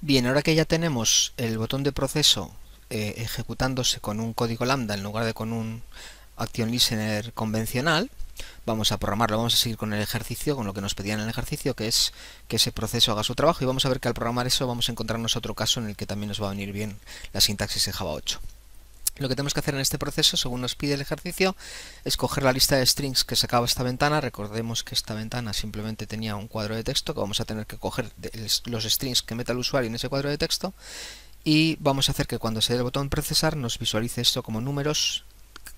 Bien, ahora que ya tenemos el botón de proceso eh, ejecutándose con un código lambda en lugar de con un action listener convencional, vamos a programarlo, vamos a seguir con el ejercicio, con lo que nos pedían en el ejercicio, que es que ese proceso haga su trabajo y vamos a ver que al programar eso vamos a encontrarnos otro caso en el que también nos va a venir bien la sintaxis de Java 8. Lo que tenemos que hacer en este proceso, según nos pide el ejercicio, es coger la lista de strings que sacaba esta ventana. Recordemos que esta ventana simplemente tenía un cuadro de texto, que vamos a tener que coger los strings que meta el usuario en ese cuadro de texto. Y vamos a hacer que cuando se dé el botón procesar nos visualice esto como números,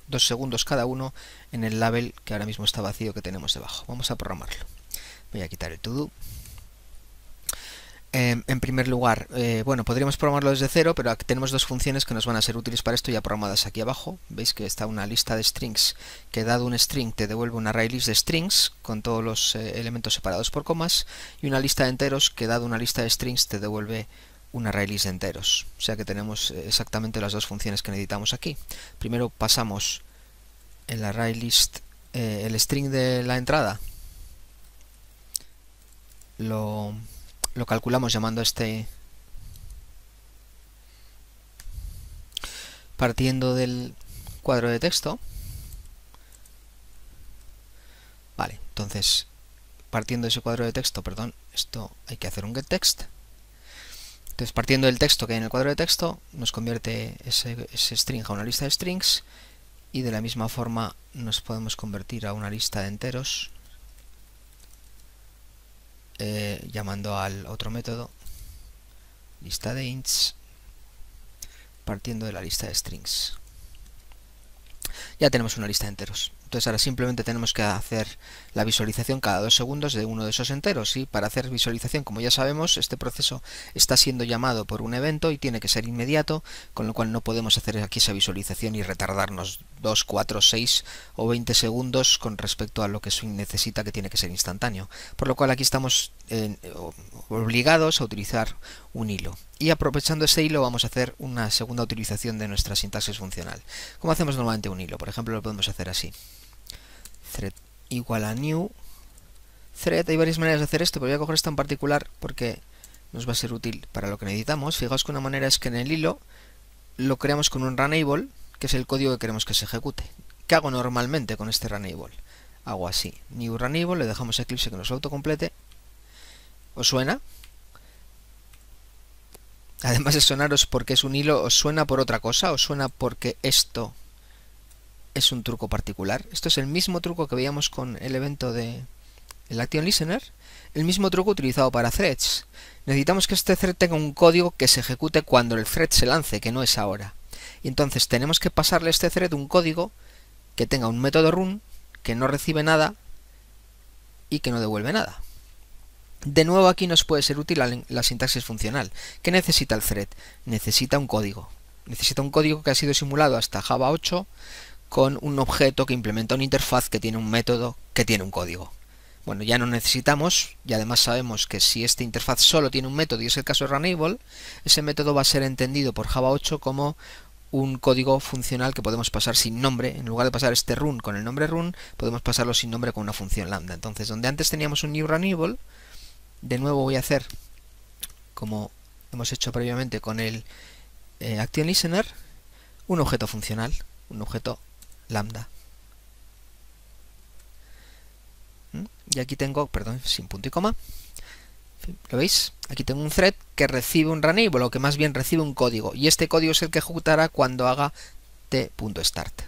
dos segundos cada uno, en el label que ahora mismo está vacío que tenemos debajo. Vamos a programarlo. Voy a quitar el todo. Em, en primer lugar, eh, bueno, podríamos programarlo desde cero, pero tenemos dos funciones que nos van a ser útiles para esto ya programadas aquí abajo. Veis que está una lista de strings que dado un string te devuelve una array list de strings con todos los eh, elementos separados por comas y una lista de enteros que dado una lista de strings te devuelve una array list de enteros. O sea que tenemos eh, exactamente las dos funciones que necesitamos aquí. Primero pasamos el array list, el string de la entrada, lo lo calculamos llamando a este partiendo del cuadro de texto. Vale, entonces partiendo de ese cuadro de texto, perdón, esto hay que hacer un get text. Entonces partiendo del texto que hay en el cuadro de texto, nos convierte ese string a una lista de strings y de la misma forma nos podemos convertir a una lista de enteros eh, llamando al otro método lista de ints partiendo de la lista de strings ya tenemos una lista de enteros. Entonces ahora simplemente tenemos que hacer la visualización cada dos segundos de uno de esos enteros y para hacer visualización, como ya sabemos, este proceso está siendo llamado por un evento y tiene que ser inmediato, con lo cual no podemos hacer aquí esa visualización y retardarnos 2, 4, 6 o 20 segundos con respecto a lo que se necesita que tiene que ser instantáneo. Por lo cual aquí estamos eh, obligados a utilizar un hilo. Y aprovechando este hilo vamos a hacer una segunda utilización de nuestra sintaxis funcional. ¿Cómo hacemos normalmente un hilo? Por ejemplo, lo podemos hacer así. Thread igual a new. Thread, hay varias maneras de hacer esto, pero voy a coger esta en particular porque nos va a ser útil para lo que necesitamos. Fijaos que una manera es que en el hilo lo creamos con un runable, que es el código que queremos que se ejecute. ¿Qué hago normalmente con este runable? Hago así, new runable, le dejamos Eclipse que nos autocomplete. ¿Os suena? Además de sonaros porque es un hilo, ¿os suena por otra cosa? ¿Os suena porque esto es un truco particular? Esto es el mismo truco que veíamos con el evento de el Action Listener, el mismo truco utilizado para threads. Necesitamos que este thread tenga un código que se ejecute cuando el thread se lance, que no es ahora. Y entonces tenemos que pasarle a este thread un código que tenga un método run, que no recibe nada y que no devuelve nada. De nuevo aquí nos puede ser útil la, sintaxis funcional. ¿Qué necesita el thread? Necesita un código. Necesita un código que ha sido simulado hasta Java 8 con un objeto que implementa una interfaz que tiene un método que tiene un código. Bueno, ya no necesitamos y además sabemos que si esta interfaz solo tiene un método y es el caso de Runable, ese método va a ser entendido por Java 8 como un código funcional que podemos pasar sin nombre. En lugar de pasar este run con el nombre run, podemos pasarlo sin nombre con una función lambda. Entonces, donde antes teníamos un new runnable, de nuevo voy a hacer como hemos hecho previamente con el eh, Action Listener un objeto funcional, un objeto lambda. ¿Mm? Y aquí tengo, perdón, sin punto y coma. ¿Lo veis? Aquí tengo un thread que recibe un runable, o que más bien recibe un código. Y este código es el que ejecutará cuando haga t.start.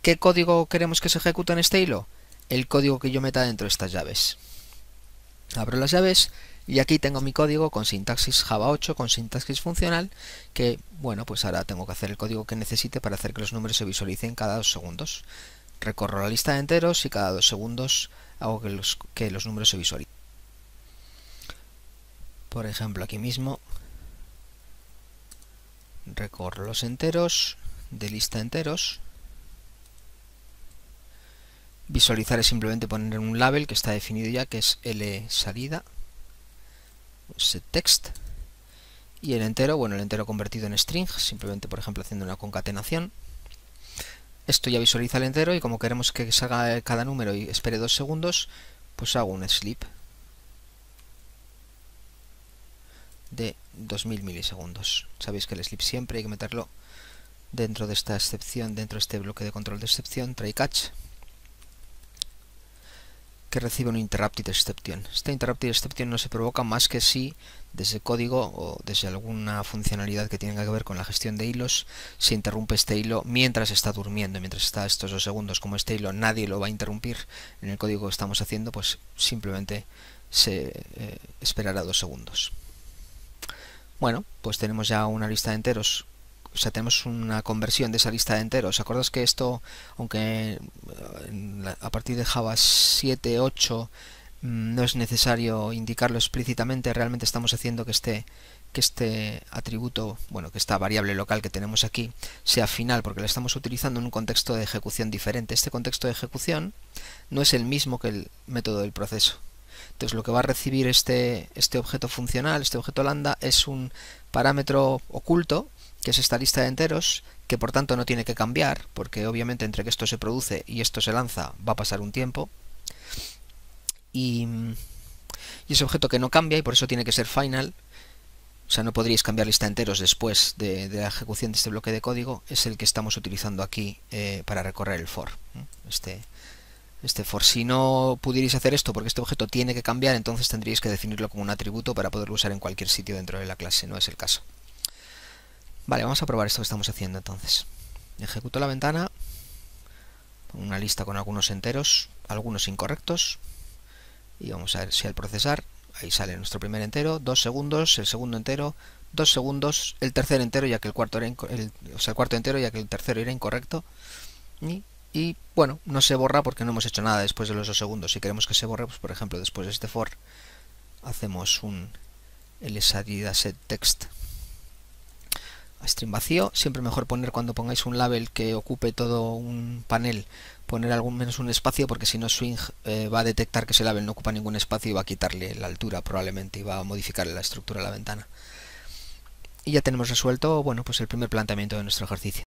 ¿Qué código queremos que se ejecute en este hilo? El código que yo meta dentro de estas llaves. Abro las llaves y aquí tengo mi código con sintaxis Java 8, con sintaxis funcional, que bueno, pues ahora tengo que hacer el código que necesite para hacer que los números se visualicen cada dos segundos. Recorro la lista de enteros y cada dos segundos hago que los, números se visualicen. Por ejemplo, aquí mismo recorro los enteros de lista enteros Visualizar es simplemente poner un label que está definido ya, que es L salida, set pues, eh, text, y el entero, bueno, el entero convertido en string, simplemente por ejemplo haciendo una concatenación. Esto ya visualiza el entero y como queremos que salga cada número y espere dos segundos, pues hago un sleep de 2000 milisegundos. Sabéis que el sleep siempre hay que meterlo dentro de esta excepción, dentro de este bloque de control de excepción, try catch, que recibe un interrupted exception. Este interrupted exception no se provoca más que si desde código o desde alguna funcionalidad que tenga que ver con la gestión de hilos se interrumpe este hilo mientras está durmiendo, mientras está estos dos segundos. Como este hilo nadie lo va a interrumpir en el código que estamos haciendo, pues simplemente se eh, esperará dos segundos. Bueno, pues tenemos ya una lista de enteros o sea, tenemos una conversión de esa lista de enteros. acuerdas que esto, aunque a partir de Java 7, 8 mm, no es necesario indicarlo explícitamente, realmente estamos haciendo que este, que este atributo, bueno, que esta variable local que tenemos aquí sea final, porque la estamos utilizando en un contexto de ejecución diferente. Este contexto de ejecución no es el mismo que el método del proceso. Entonces lo que va a recibir este, este objeto funcional, este objeto lambda, es un parámetro oculto, que es esta lista de enteros, que por tanto no tiene que cambiar, porque obviamente entre que esto se produce y esto se lanza va a pasar un tiempo. Y, ese objeto que no cambia y por eso tiene que ser final, o sea, no podríais cambiar lista de enteros después de, la ejecución de este bloque de código, es el que estamos utilizando aquí eh, para recorrer el for, este, este for si no pudierais hacer esto porque este objeto tiene que cambiar, entonces tendríais que definirlo como un atributo para poderlo usar en cualquier sitio dentro de la clase, no es el caso. Vale, vamos a probar esto que estamos haciendo entonces. Ejecuto la ventana, una lista con algunos enteros, algunos incorrectos, y vamos a ver si al procesar, ahí sale nuestro primer entero, dos segundos, el segundo entero, dos segundos, el tercer entero ya que el cuarto era cuarto entero ya que el tercero era incorrecto, y y bueno, no se borra porque no hemos hecho nada después de los dos segundos. Si queremos que se borre, pues por ejemplo, después de este for hacemos un set text a string vacío. Siempre mejor poner cuando pongáis un label que ocupe todo un panel, poner algún menos un espacio, porque si no Swing eh, va a detectar que ese label no ocupa ningún espacio y va a quitarle la altura probablemente y va a modificar la estructura de la ventana. Y ya tenemos resuelto bueno, pues el primer planteamiento de nuestro ejercicio.